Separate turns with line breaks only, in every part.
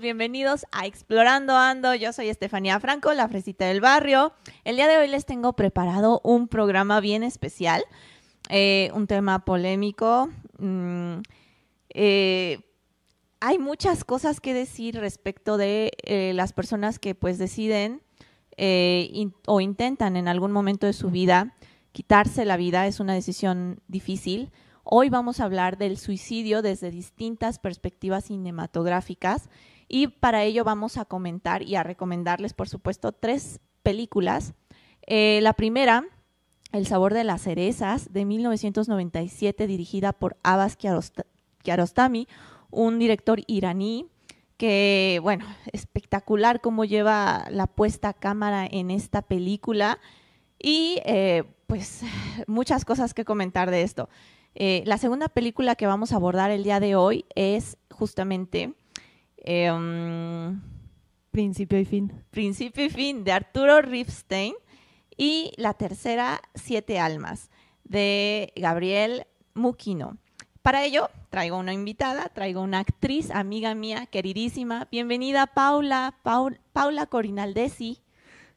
bienvenidos a Explorando Ando. Yo soy Estefanía Franco, la fresita del barrio. El día de hoy les tengo preparado un programa bien especial, eh, un tema polémico. Mm, eh, hay muchas cosas que decir respecto de eh, las personas que pues deciden o intentan en algún momento de su vida quitarse la vida. Es una decisión difícil Hoy vamos a hablar del suicidio desde distintas perspectivas cinematográficas y para ello vamos a comentar y a recomendarles, por supuesto, tres películas. Eh, la primera, El sabor de las cerezas, de 1997, dirigida por Abbas Kiarostami, un director iraní que, bueno, espectacular cómo lleva la puesta a cámara en esta película y, eh, pues, muchas cosas que comentar de esto. Eh, la segunda película que vamos a abordar el día de hoy es justamente em, Principio y Fin. Principio y Fin de Arturo Ripstein. Y la tercera, Siete Almas, de Gabriel Muquino. Para ello, traigo una invitada, traigo una actriz, amiga mía, queridísima. Bienvenida, Paula, Paula Corinaldesi.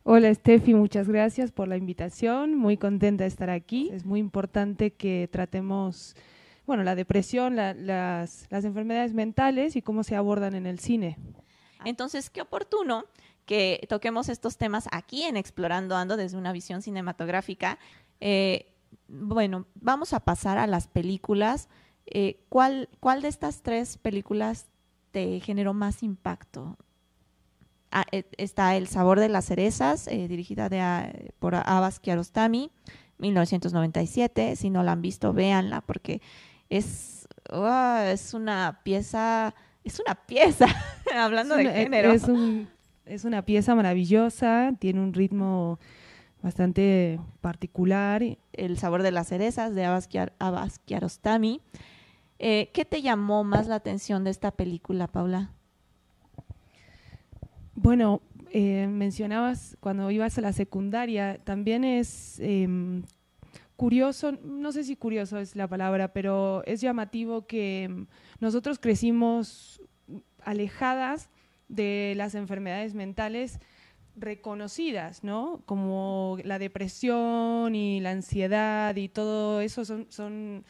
Hola Steffi, muchas gracias por la invitación, muy contenta de estar aquí. Es muy importante que tratemos, bueno, la depresión, las, enfermedades mentales y cómo se abordan en el cine.
Entonces, qué oportuno que toquemos estos temas aquí en Explorando Ando desde una visión cinematográfica. Eh, bueno, vamos a pasar a las películas. Eh, ¿Cuál de estas tres películas te generó más impacto? Ah, eh, está El sabor de las cerezas, eh, dirigida ah, por Abbas Kiarostami, 1997. Si no la han visto, véanla, porque es, ah, es una pieza, es una pieza, hablando de eh, género.
Es, una pieza maravillosa, tiene un ritmo bastante
particular. El sabor de las cerezas de Abbas, Abbas Kiarostami. ¿Qué te llamó más la atención de esta película, Paula?
Bueno, eh, mencionabas cuando ibas a la secundaria, también es em, curioso, no sé si curioso es la palabra, pero es llamativo que em, nosotros crecimos alejadas de las enfermedades mentales reconocidas, ¿no? Como la depresión y la ansiedad y todo eso son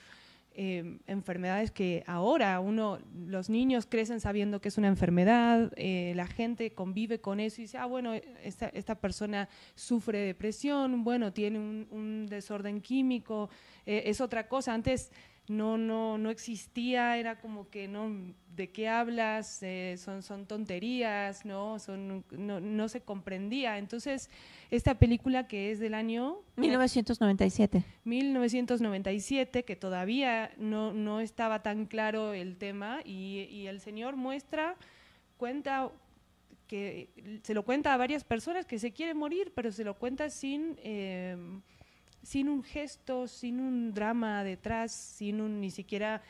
Em, enfermedades que ahora uno, los niños crecen sabiendo que es una enfermedad, eh, la gente convive con eso y dice, ah, bueno, esta, persona sufre depresión, bueno, tiene un, desorden químico, eh, es otra cosa. Antes no, no, no existía, era como que no, ¿de qué hablas? Eh, son, son tonterías, ¿no? Son, no, se comprendía. Entonces, esta película que es del año...
1997. Eh,
1997, que todavía no, no estaba tan claro el tema y, el señor muestra, cuenta que se lo cuenta a varias personas que se quiere morir, pero se lo cuenta sin... Eh, sin un gesto, sin un drama detrás, sin un ni siquiera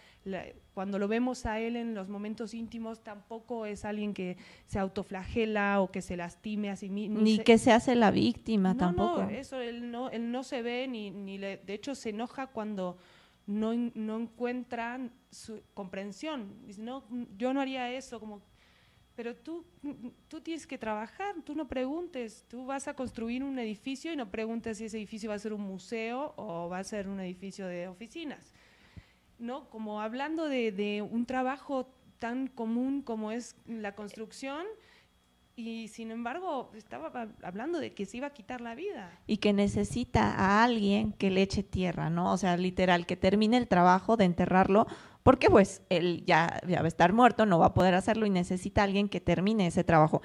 cuando lo vemos a él en los momentos íntimos tampoco es alguien que se autoflagela o que se lastime a sí mismo. Ni, que se hace la víctima tampoco. No, eso él no, él no se ve ni, ni le, de hecho se enoja cuando no, no encuentran su comprensión. Dice, no, yo no haría eso, como pero tú, tú tienes que trabajar, tú no preguntes, tú vas a construir un edificio y no preguntes si ese edificio va a ser un museo o va a ser un edificio de oficinas. ¿No? Como hablando de, de un trabajo tan común como es la construcción y sin embargo estaba hablando de que se iba a quitar la vida.
Y que necesita a alguien que le eche tierra, ¿no? O sea, literal, que termine el trabajo de enterrarlo porque pues él ya, va a estar muerto, no va a poder hacerlo y necesita alguien que termine ese trabajo.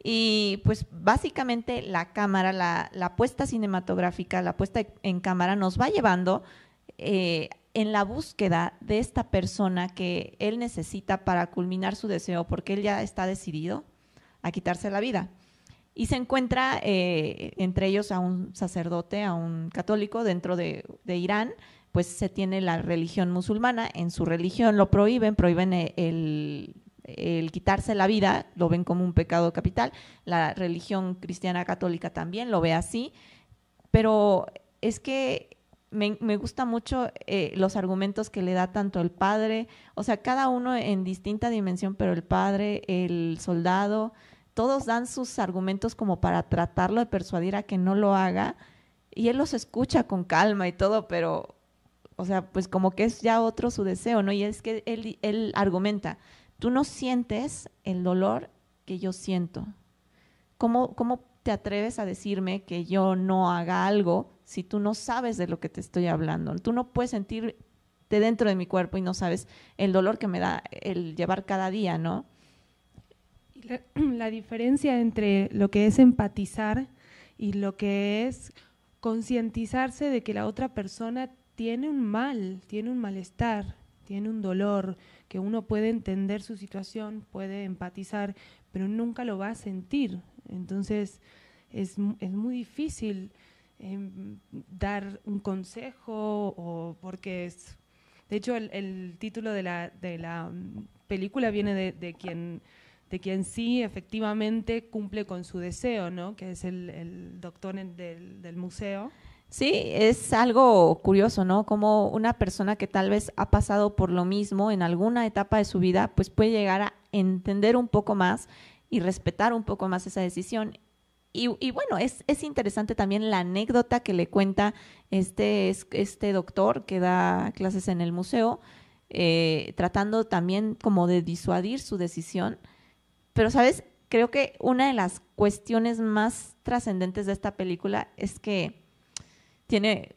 Y pues básicamente la cámara, la, la cinematográfica, la puesta en cámara nos va llevando eh, en la búsqueda de esta persona que él necesita para culminar su deseo, porque él ya está decidido a quitarse la vida. Y se encuentra eh, entre ellos a un sacerdote, a un católico dentro de Irán, pues se tiene la religión musulmana, en su religión lo prohíben, prohíben eh, el, quitarse la vida, lo ven como un pecado capital, la religión cristiana católica también lo ve así, pero es que me, gustan gusta mucho eh, los argumentos que le da tanto el padre, o sea, cada uno en distinta dimensión, pero el padre, el soldado, todos dan sus argumentos como para tratarlo de persuadir a que no lo haga, y él los escucha con calma y todo, pero o sea, pues como que es ya otro su deseo, ¿no? Y es que él, argumenta, tú no sientes el dolor que yo siento. ¿Cómo, ¿Cómo te atreves a decirme que yo no haga algo si tú no sabes de lo que te estoy hablando? Tú no puedes sentirte dentro de mi cuerpo y no sabes el dolor que me da el llevar cada día, ¿no?
La, la diferencia entre lo que es empatizar y lo que es concientizarse de que la otra persona tiene un mal, tiene un malestar, tiene un dolor, que uno puede entender su situación, puede empatizar, pero nunca lo va a sentir. Entonces es, es muy difícil em, dar un consejo o porque es... De hecho, el, título de la, de la, mm, película viene de, quien de quien sí efectivamente cumple con su deseo, ¿no? que es el, doctor del, museo.
Sí, es algo curioso, ¿no? Como una persona que tal vez ha pasado por lo mismo en alguna etapa de su vida, pues puede llegar a entender un poco más y respetar un poco más esa decisión. Y, bueno, es, es, interesante también la anécdota que le cuenta este, este doctor que da clases en el museo, eh, tratando también como de disuadir su decisión. Pero, ¿sabes? Creo que una de las cuestiones más trascendentes de esta película es que tiene,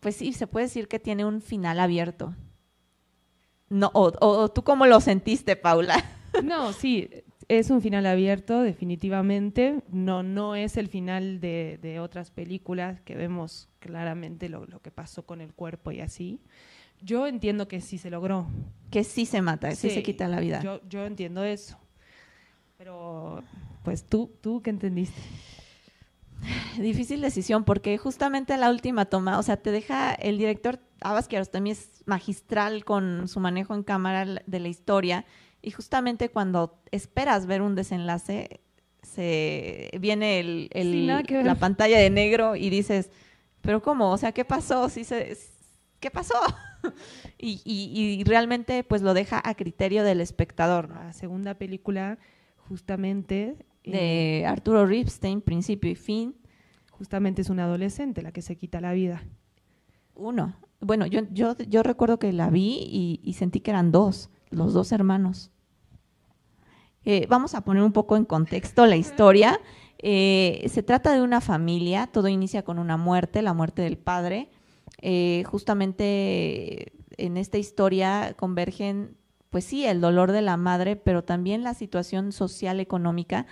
pues sí, se puede decir que tiene un final abierto. No, o, tú cómo lo sentiste, Paula. No, sí, es un final
abierto, definitivamente. No, no es el final de, otras películas que vemos claramente lo, que pasó con el cuerpo y así. Yo entiendo que sí se logró.
Que sí se mata, que sí se quita la vida.
Yo, entiendo eso. Pero,
pues tú, ¿tú qué entendiste? Difícil decisión, porque justamente la última toma, o sea, te deja el director Abbas también es magistral con su manejo en cámara de la historia, y justamente cuando esperas ver un desenlace, se viene el, la pantalla de negro y dices, pero ¿cómo? O sea, ¿qué pasó? Si se, ¿Qué pasó? y, realmente pues lo deja a criterio del espectador. La segunda película justamente... Eh, de Arturo Ripstein, principio y fin. Justamente es una adolescente la que se quita la vida. Uno. Bueno, yo, yo, recuerdo que la vi y, sentí que eran dos, los dos hermanos. Eh, vamos a poner un poco en contexto la historia. Eh, se trata de una familia, todo inicia con una muerte, la muerte del padre. justamente en esta historia convergen pues sí, el dolor de la madre, pero también la situación social económica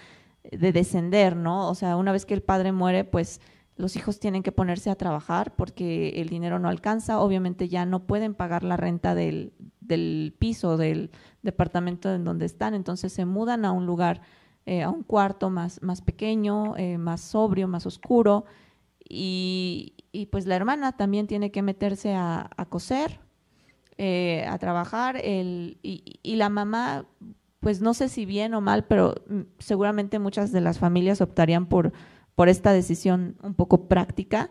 eh, de descender, ¿no? O sea, una vez que el padre muere, pues los hijos tienen que ponerse a trabajar porque el dinero no alcanza, obviamente ya no pueden pagar la renta del, del piso, del departamento en donde están, entonces se mudan a un lugar, eh, a un cuarto más, más pequeño, eh, más sobrio, más oscuro, y, y, pues la hermana también tiene que meterse a, a coser, eh, a trabajar el, y, la mamá, pues no sé si bien o mal, pero seguramente muchas de las familias optarían por, por esta decisión un poco práctica,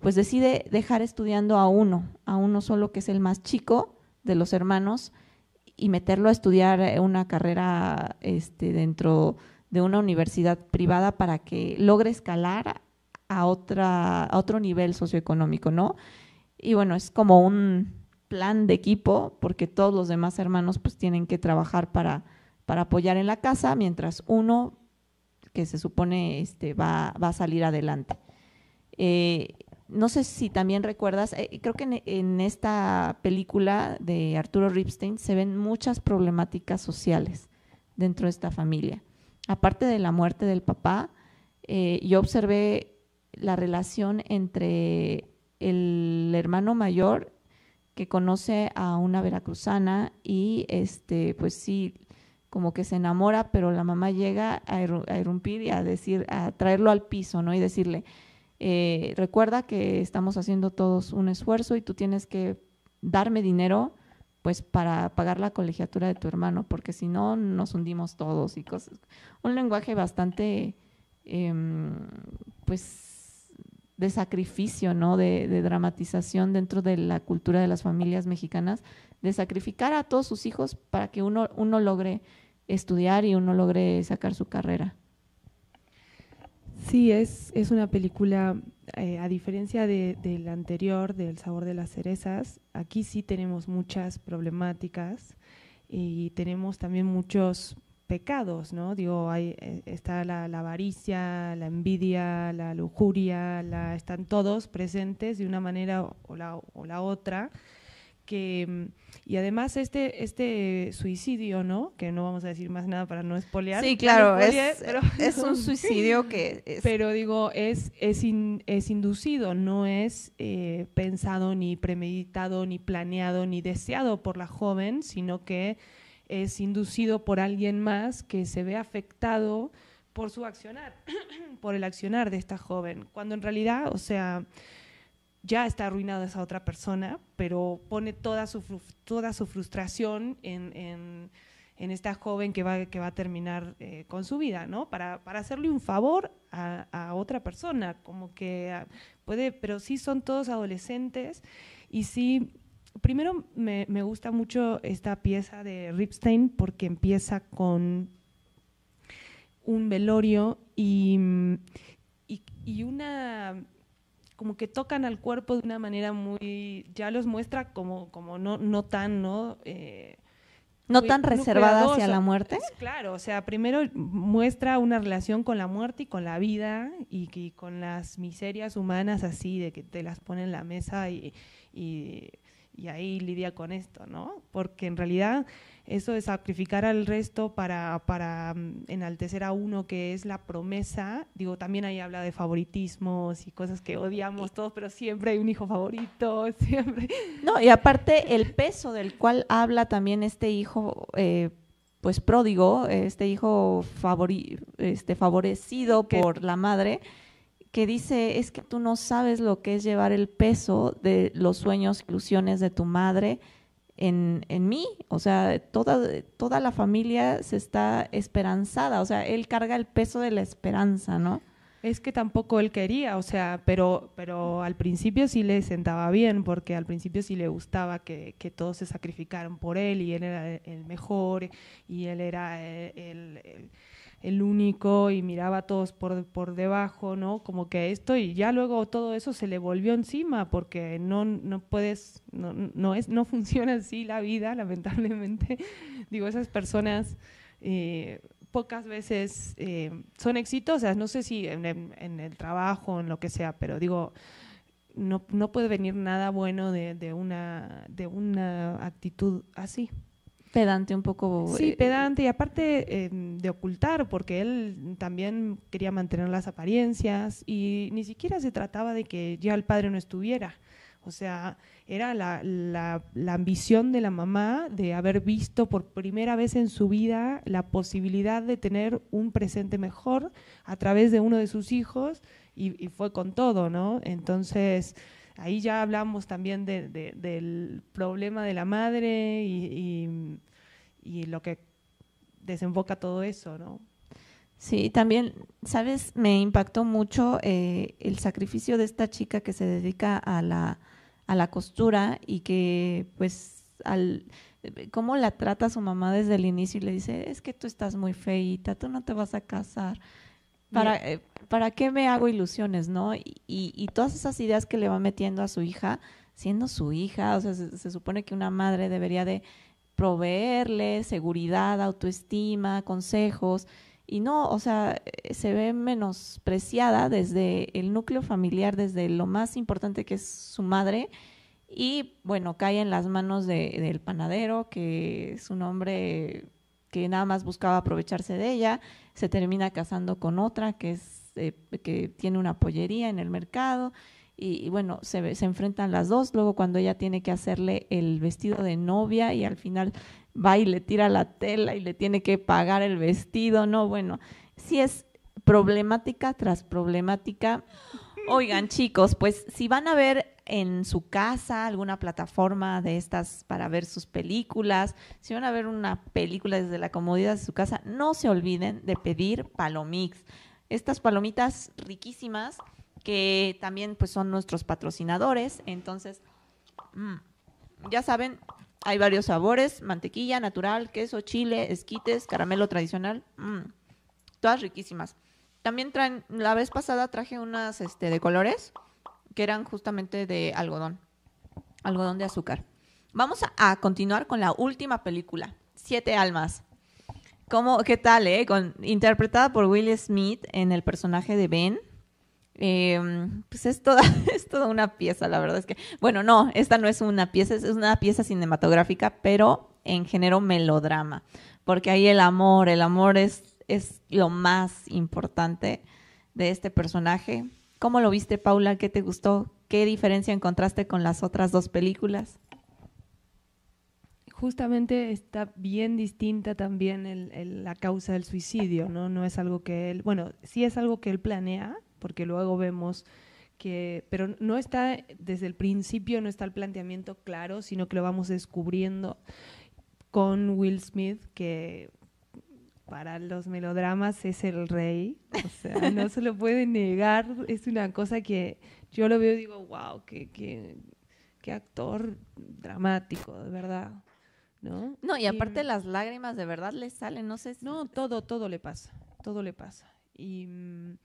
pues decide dejar estudiando a uno, a uno solo que es el más chico de los hermanos y meterlo a estudiar eh, una carrera este, dentro de una universidad privada para que logre escalar a, otra, a otro nivel socioeconómico, ¿no? Y bueno, es como un, plan de equipo, porque todos los demás hermanos pues tienen que trabajar para, para apoyar en la casa, mientras uno que se supone este, va, va a salir adelante. Eh, no sé si también recuerdas, eh, creo que en, esta película de Arturo Ripstein se ven muchas problemáticas sociales dentro de esta familia. Aparte de la muerte del papá, eh, yo observé la relación entre el hermano mayor que conoce a una veracruzana y este, pues sí, como que se enamora, pero la mamá llega a, irrumpir y a decir, a traerlo al piso, ¿no? Y decirle, eh, recuerda que estamos haciendo todos un esfuerzo y tú tienes que darme dinero pues para pagar la colegiatura de tu hermano, porque si no nos hundimos todos y cosas. Un lenguaje bastante, em, pues de sacrificio, ¿no? De, dramatización dentro de la cultura de las familias mexicanas, de sacrificar a todos sus hijos para que uno, uno logre estudiar y uno logre sacar su carrera. Sí, es, es una película, eh, a diferencia
de, del anterior, del sabor de las cerezas, aquí sí tenemos muchas problemáticas y tenemos también muchos pecados, ¿no? Digo, hay, eh, está la, avaricia, la envidia, la lujuria, la, están todos presentes de una manera o la, o la otra. Que, mm, y además este, este suicidio, ¿no? Que no vamos a decir más nada para no espolear. Sí, claro, es, pero, es un suicidio que... Es. Pero digo, es, es, es inducido, no es eh, pensado, ni premeditado, ni planeado, ni deseado por la joven, sino que es inducido por alguien más que se ve afectado por su accionar, por el accionar de esta joven, cuando en realidad, o sea, ya está arruinada esa otra persona, pero pone toda su, toda su frustración en, esta joven que va, que va a terminar eh, con su vida, ¿no? Para, para hacerle un favor a, a, otra persona, como que ah, puede, pero sí son todos adolescentes y sí primero me, gusta mucho esta pieza de Ripstein porque empieza con un velorio y, una como que tocan al cuerpo de una manera muy ya los muestra como como no no tan no eh,
no tan reservada hacia la muerte
claro o sea primero muestra una relación con la muerte y con la vida y, y con las miserias humanas así de que te las pone en la mesa y y ahí lidia con esto, ¿no? Porque en realidad eso de sacrificar al resto para, mm, enaltecer a uno que es la promesa, digo, también ahí habla de favoritismos y cosas que odiamos todos, pero siempre hay un hijo favorito, siempre.
No, y aparte el peso del cual habla también este hijo. Eh, pues pródigo, este hijo este, favorecido por la madre, que dice, es que tú no sabes lo que es llevar el peso de los sueños, ilusiones de tu madre en, en mí. O sea, toda, toda la familia se está esperanzada, o sea, él carga el peso de la esperanza, ¿no? Es que tampoco él quería, o sea, pero, pero al
principio sí le sentaba bien, porque al principio sí le gustaba que, todos se sacrificaran por él y él era el mejor y él era eh, el el único y miraba a todos por, por debajo, ¿no? Como que esto y ya luego todo eso se le volvió encima porque no, no puedes, no, es, no funciona así la vida, lamentablemente. Digo, esas personas eh, pocas veces eh, son exitosas, no sé si en, el trabajo, en lo que sea, pero digo, no, no puede venir nada bueno de, una, de una actitud así pedante un poco. Sí, eh, pedante y aparte eh, de ocultar, porque él también quería mantener las apariencias y ni siquiera se trataba de que ya el padre no estuviera. O sea, era la, la, ambición de la mamá de haber visto por primera vez en su vida la posibilidad de tener un presente mejor a través de uno de sus hijos y fue con todo, ¿no? Entonces, Ahí ya hablamos también del problema de la madre
y, lo que desemboca todo eso, ¿no? Sí, también, ¿sabes? Me impactó mucho eh, el sacrificio de esta chica que se dedica a la, a la costura y que pues al cómo la trata su mamá desde el inicio y le dice, es que tú estás muy feita, tú no te vas a casar para, eh, ¿para qué me hago ilusiones, no? Y, y, todas esas ideas que le va metiendo a su hija, siendo su hija, o sea, se, se supone que una madre debería de proveerle seguridad, autoestima, consejos, y no, o sea, eh, se ve menospreciada desde el núcleo familiar, desde lo más importante que es su madre, y bueno, cae en las manos de, del panadero, que es un hombre que nada más buscaba aprovecharse de ella, se termina casando con otra que, es, eh, que tiene una pollería en el mercado y, bueno, se, se, enfrentan las dos, luego cuando ella tiene que hacerle el vestido de novia y al final va y le tira la tela y le tiene que pagar el vestido, no, bueno, sí es problemática tras problemática Oigan, chicos, pues si van a ver en su casa alguna plataforma de estas para ver sus películas, si van a ver una película desde la comodidad de su casa, no se olviden de pedir Palomix. Estas palomitas riquísimas que también pues son nuestros patrocinadores, entonces mm, ya saben, hay varios sabores, mantequilla natural, queso, chile, esquites, caramelo tradicional, mm, todas riquísimas. También la vez pasada traje unas este, de colores que eran justamente de algodón, algodón de azúcar. Vamos a, continuar con la última película, Siete Almas. ¿Cómo, ¿Qué tal, eh? Con, interpretada por Will Smith en el personaje de Ben. Em, pues es toda, es toda una pieza, la verdad es que, bueno, no, esta no es una pieza, es una pieza cinematográfica, pero en género melodrama, porque ahí el amor, el amor es es lo más importante de este personaje. ¿Cómo lo viste, Paula? ¿Qué te gustó? ¿Qué diferencia encontraste con las otras dos películas?
Justamente está bien distinta también la causa del suicidio, ¿no? No es algo que él, bueno, sí es algo que él planea, porque luego vemos que, pero no está desde el principio, no está el planteamiento claro, sino que lo vamos descubriendo con Will Smith, que para los melodramas es el rey. O sea, no se lo puede negar. Es una cosa que yo lo veo y digo,
wow, qué, qué,
actor dramático, de verdad. ¿No?
no, y aparte las lágrimas de verdad le salen, no sé. Si... No, todo, todo le pasa, todo le
pasa. Y, mm,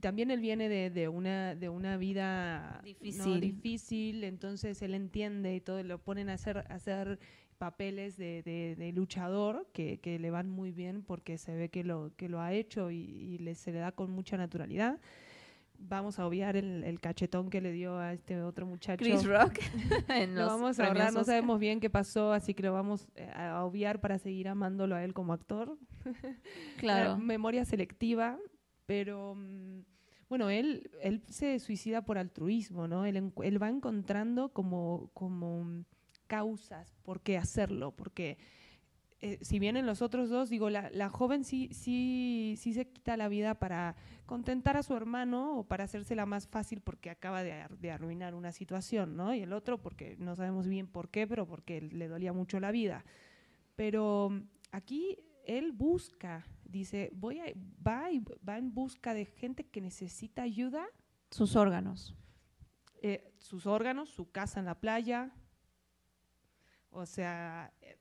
también él viene de, una, de una vida difícil. difícil, entonces él entiende y todo, lo ponen a hacer, a hacer papeles de, luchador que, le van muy bien porque se ve que lo, que lo ha hecho y, le, se le da con mucha naturalidad. Vamos a obviar el, cachetón que le dio a este otro muchacho. Chris Rock. lo vamos a no sabemos bien qué pasó, así que lo vamos eh, a obviar para seguir amándolo a él como actor. claro. memoria selectiva, pero mm, bueno, él, él se suicida por altruismo, ¿no? Él, va encontrando como, como mm, causas por qué hacerlo, porque eh, si bien en los otros dos, digo, la, joven sí, sí, se quita la vida para contentar a su hermano o para hacérsela más fácil porque acaba de, arruinar una situación, ¿no? Y el otro porque no sabemos bien por qué, pero porque le dolía mucho la vida. Pero aquí él busca, dice, voy a, va, en busca de gente que necesita ayuda.
Sus órganos.
Eh, sus órganos, su casa en la playa, o sea... Eh,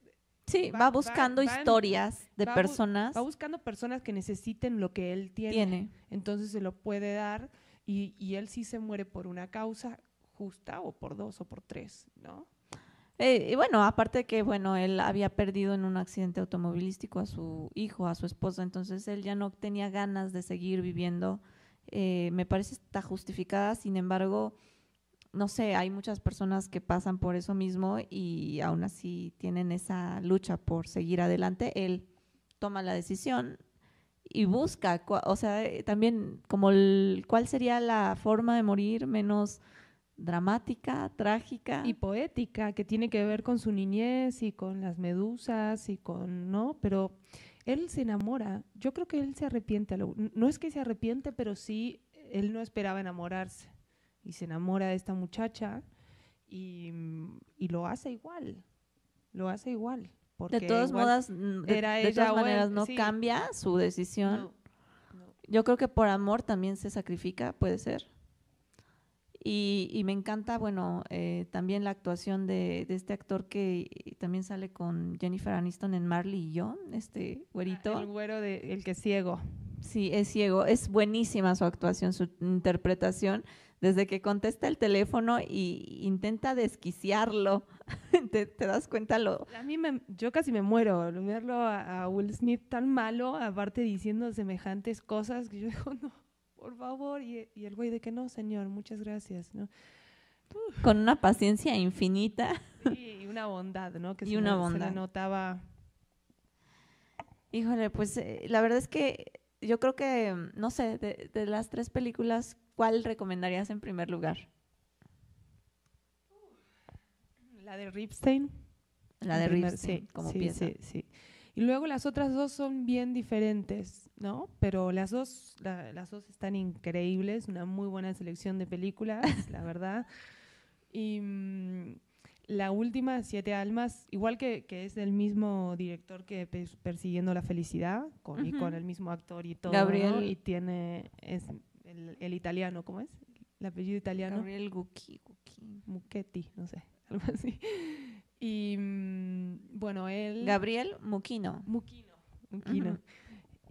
sí, va, buscando historias de personas. va buscando personas que necesiten lo que él tiene. Entonces se lo puede dar y, y él sí se muere por una causa justa o por dos o por tres, ¿no?
Eh, y bueno, aparte que, bueno, él había perdido en un accidente automovilístico a su hijo, a su esposa, entonces él ya no tenía ganas de seguir viviendo. Eh, me parece está justificada, sin embargo, no sé, hay muchas personas que pasan por eso mismo y aún así tienen esa lucha por seguir adelante. Él toma la decisión y busca, o sea, eh, también como cuál sería la forma de morir menos dramática, trágica. Y poética, que tiene que ver con su niñez y con las
medusas y con, ¿no? Pero él se enamora, yo creo que él se arrepiente, no es que se arrepiente, pero sí, él no esperaba enamorarse y se enamora de esta muchacha y, mm, lo hace igual, lo hace igual.
Porque de todas modas, maneras, no cambia su decisión. Yo creo que por amor también se sacrifica, puede ser. Y, me encanta, bueno, eh, también la actuación de, este actor que eh, también sale con Jennifer Aniston en Marley y yo, este güerito. Ah, el güero de El que es ciego. Sí, es ciego. Es buenísima su actuación, su interpretación desde que contesta el teléfono e intenta desquiciarlo, te, das cuenta lo... A mí
yo casi me muero verlo a, a, Will Smith tan malo, aparte diciendo semejantes cosas que yo digo, no, por favor, y, el güey de que no, señor, muchas gracias, ¿no?
Con una paciencia infinita. y una bondad, ¿no? Que y una bondad. notaba... Híjole, pues eh, la verdad es que yo creo que, mm, no sé, de, las tres películas, ¿cuál recomendarías en primer lugar?
La de Ripstein.
La de Ripstein, sí, sí, Sí, sí.
Y luego las otras dos son bien diferentes, ¿no? Pero las dos, las dos están increíbles, una muy buena selección de películas, la verdad. Y, mm, la última, Siete Almas, igual que, es del mismo director que Persiguiendo la Felicidad, con, con el mismo actor y todo. Gabriel. Y tiene es el, italiano, ¿cómo es? El apellido italiano. Gabriel Gucci, Muchetti, no sé, algo así. Y mm, bueno, él. Gabriel Muquino. Muquino. Muquino.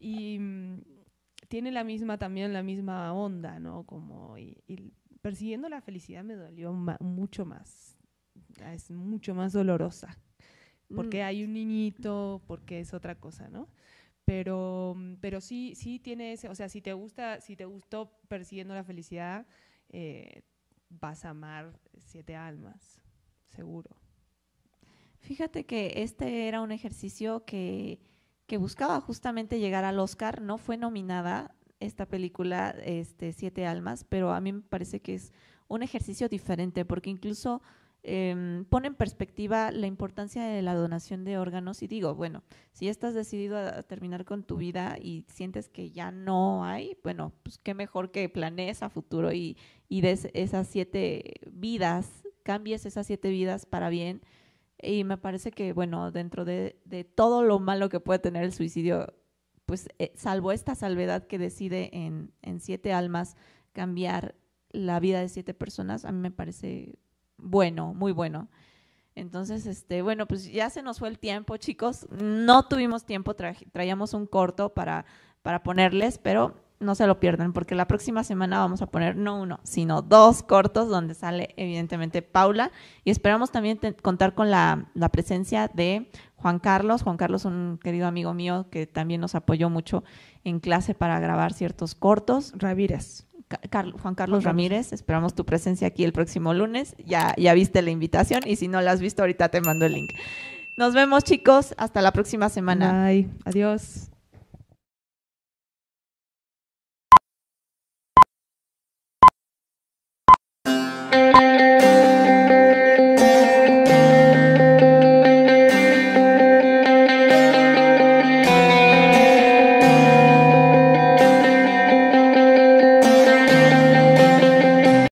Y mm, tiene la misma también, la misma onda, ¿no? Como. Y, persiguiendo la felicidad me dolió mucho más Ah, es mucho más dolorosa, porque mm. hay un niñito, porque es otra cosa, ¿no? Pero, pero sí, sí tiene ese, o sea, si te gusta, si te gustó persiguiendo la felicidad, eh, vas a amar siete almas, seguro.
Fíjate que este era un ejercicio que, que buscaba justamente llegar al Oscar, no fue nominada esta película, este, Siete Almas, pero a mí me parece que es un ejercicio diferente, porque incluso Em, pone en perspectiva la importancia de la donación de órganos y digo, bueno, si estás decidido a terminar con tu vida y sientes que ya no hay, bueno, pues qué mejor que planees a futuro y, y des esas siete vidas, cambies esas siete vidas para bien. Y me parece que, bueno, dentro de, todo lo malo que puede tener el suicidio, pues eh, salvo esta salvedad que decide en, en siete almas cambiar la vida de siete personas, a mí me parece bueno, muy bueno. Entonces, este, bueno, pues ya se nos fue el tiempo, chicos. No tuvimos tiempo, traíamos un corto para, para ponerles, pero no se lo pierdan, porque la próxima semana vamos a poner no uno, sino dos cortos donde sale evidentemente Paula. Y esperamos también contar con la, presencia de Juan Carlos. Juan Carlos, un querido amigo mío que también nos apoyó mucho en clase para grabar ciertos cortos. Ravírez. Juan Carlos Ramírez, esperamos tu presencia aquí el próximo lunes. Ya, ya viste la invitación y si no la has visto, ahorita te mando el link. Nos vemos, chicos. Hasta la próxima semana. Adiós.